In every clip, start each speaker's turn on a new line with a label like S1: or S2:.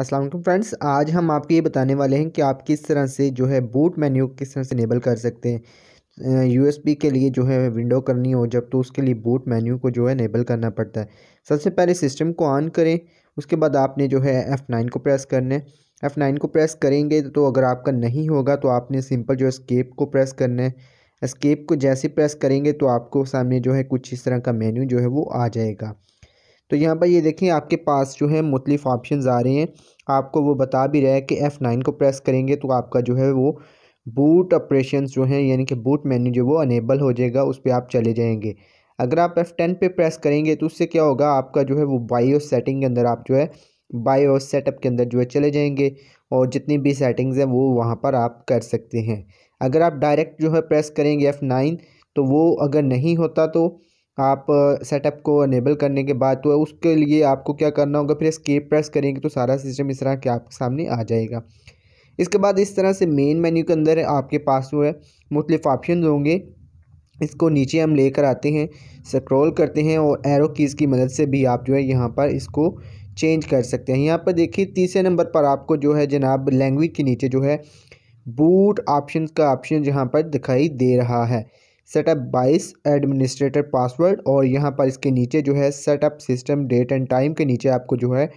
S1: Aslam friends आज हम आपको ये बताने वाले हैं कि आप किस तरह से जो है बूट मेन्यू किस तरह से इनेबल कर सकते हैं यूएसबी के लिए जो है विंडो करनी हो जब तो उसके लिए बूट मेन्यू को जो है इनेबल करना पड़ता है सबसे पहले सिस्टम को ऑन करें उसके बाद आपने जो है एफ़ नाइन को प्रेस करना है एफ़ नाइन को प्रेस करेंगे तो अगर आपका नहीं होगा तो आपने सिंपल जो स्केप को प्रेस करना है स्केप को जैसे प्रेस करेंगे तो आपको सामने जो है कुछ इस तरह का मेन्यू जो है वो आ जाएगा तो यहाँ पर ये देखें आपके पास जो है मुख्तफ ऑप्शन आ रहे हैं आपको वो बता भी रहा है कि एफ़ नाइन को प्रेस करेंगे तो आपका जो है वो बूट ऑपरेशन जो हैं यानी कि बूट मेन्यू जो वो अनेबल हो जाएगा उस पर आप चले जाएंगे अगर आप एफ़ टेन पर प्रेस करेंगे तो उससे क्या होगा आपका जो है वो बायो सेटिंग के अंदर आप जो है बायो सेटअप के अंदर जो है चले जाएंगे और जितनी भी सेटिंग्स हैं वो वहाँ पर आप कर सकते हैं अगर आप डायरेक्ट जो है प्रेस करेंगे एफ़ नाइन तो वो अगर नहीं होता तो आप सेटअप को अनेबल करने के बाद तो उसके लिए आपको क्या करना होगा फिर स्केप प्रेस करेंगे तो सारा सिस्टम इस तरह के आपके सामने आ जाएगा इसके बाद इस तरह से मेन मेन्यू के अंदर आपके पास जो है मुख्तफ ऑप्शन होंगे इसको नीचे हम लेकर आते हैं स्क्रॉल करते हैं और एरो कीज़ की मदद से भी आप जो है यहाँ पर इसको चेंज कर सकते हैं यहाँ पर देखिए तीसरे नंबर पर आपको जो है जनाब लैंग्वेज के नीचे जो है बूट ऑप्शन का ऑप्शन यहाँ पर दिखाई दे रहा है सेटअप बाइस एडमिनिस्ट्रेटर पासवर्ड और यहाँ पर इसके नीचे जो है setup system date and time के नीचे आपको जो है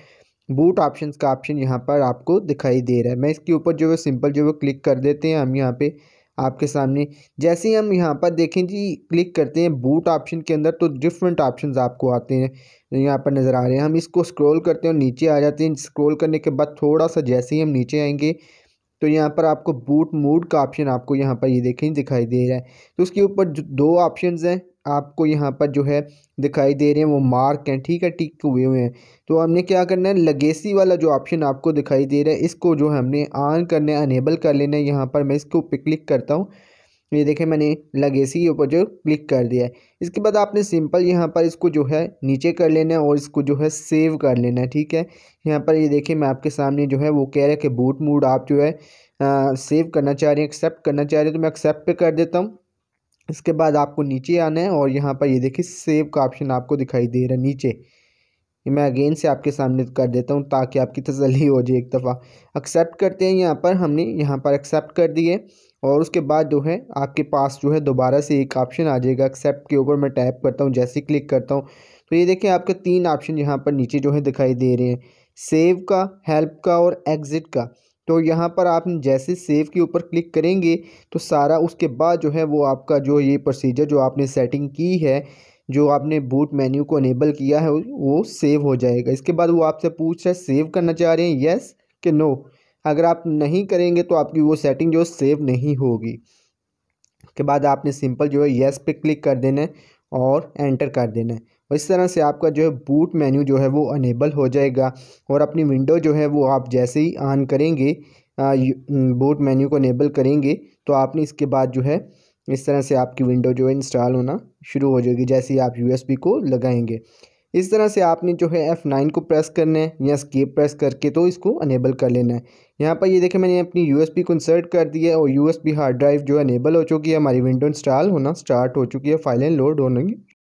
S1: बूट ऑप्शन का ऑप्शन यहाँ पर आपको दिखाई दे रहा है मैं इसके ऊपर जो है सिंपल जो है क्लिक कर देते हैं हम यहाँ पे आपके सामने जैसे ही हम यहाँ पर देखें जी क्लिक करते हैं बूट ऑप्शन के अंदर तो डिफरेंट ऑप्शन आपको आते हैं यहाँ पर नज़र आ रहे हैं हम इसको स्क्रॉल करते हैं और नीचे आ जाते हैं स्क्रॉल करने के बाद थोड़ा सा जैसे ही हम नीचे आएंगे तो यहाँ पर आपको बूट मूड का ऑप्शन आपको यहाँ पर ये यह देखें दिखाई दे रहा है तो उसके ऊपर दो ऑप्शन हैं आपको यहाँ पर जो है दिखाई दे रहे हैं वो मार्क हैं ठीक है टिक हुए हुए हैं तो हमने क्या करना है लगेसी वाला जो ऑप्शन आपको दिखाई दे रहा है इसको जो हमने ऑन करना है अनेबल कर लेना है यहाँ पर मैं इसको ऊपर क्लिक करता हूँ ये देखें मैंने लगेसी के ऊपर जो क्लिक कर दिया है इसके बाद आपने सिंपल यहाँ पर इसको जो है नीचे कर लेना है और इसको जो है सेव कर लेना है ठीक है यहाँ पर ये देखें मैं आपके सामने जो है वो कह रहा है कि बूट मूड आप जो है आ, सेव करना चाह रहे हैं एक्सेप्ट करना चाह रहे हैं तो मैं एक्सेप्ट कर देता हूँ इसके बाद आपको नीचे आना है और यहाँ पर ये देखिए सेव का ऑप्शन आपको दिखाई दे रहा है नीचे मैं अगेन से आपके सामने कर देता हूँ ताकि आपकी तसली हो जाए एक दफ़ा एक्सेप्ट करते हैं यहाँ पर हमने यहाँ पर एक्सेप्ट कर दिए और उसके बाद जो है आपके पास जो है दोबारा से एक ऑप्शन आ जाएगा एक्सेप्ट के ऊपर मैं टैप करता हूँ जैसे क्लिक करता हूँ तो ये देखें आपके तीन ऑप्शन यहाँ पर नीचे जो है दिखाई दे रहे हैं सेव का हेल्प का और एग्ज़िट का तो यहाँ पर आप जैसे सेव के ऊपर क्लिक करेंगे तो सारा उसके बाद जो है वो आपका जो ये प्रोसीजर जो आपने सेटिंग की है जो आपने बूट मेन्यू को अनेबल किया है वो सेव हो जाएगा इसके बाद वो आपसे पूछ रहा है सेव करना चाह रहे हैं येस कि नो अगर आप नहीं करेंगे तो आपकी वो सेटिंग जो सेव नहीं होगी उसके बाद आपने सिंपल जो है येस पे क्लिक कर देना है और एंटर कर देना है और इस तरह से आपका जो है बूट मेन्यू जो है वो अनेबल हो जाएगा और अपनी विंडो जो है वो आप जैसे ही ऑन करेंगे बूट मेन्यू को अनेबल करेंगे तो आपने इसके बाद जो है इस तरह से आपकी विंडो जो है इंस्टॉल होना शुरू हो जाएगी जैसे ही आप यूएसबी को लगाएंगे इस तरह से आपने जो है एफ़ नाइन को प्रेस करना है या स्केप प्रेस करके तो इसको अनेबल कर लेना है यहाँ पर ये देखें मैंने अपनी यू एस को इंसर्ट कर दी है और U S B hard drive जो है अनेबल हो चुकी है हमारी विंडो इंस्टॉल होना स्टार्ट हो चुकी है फाइलें लोड होने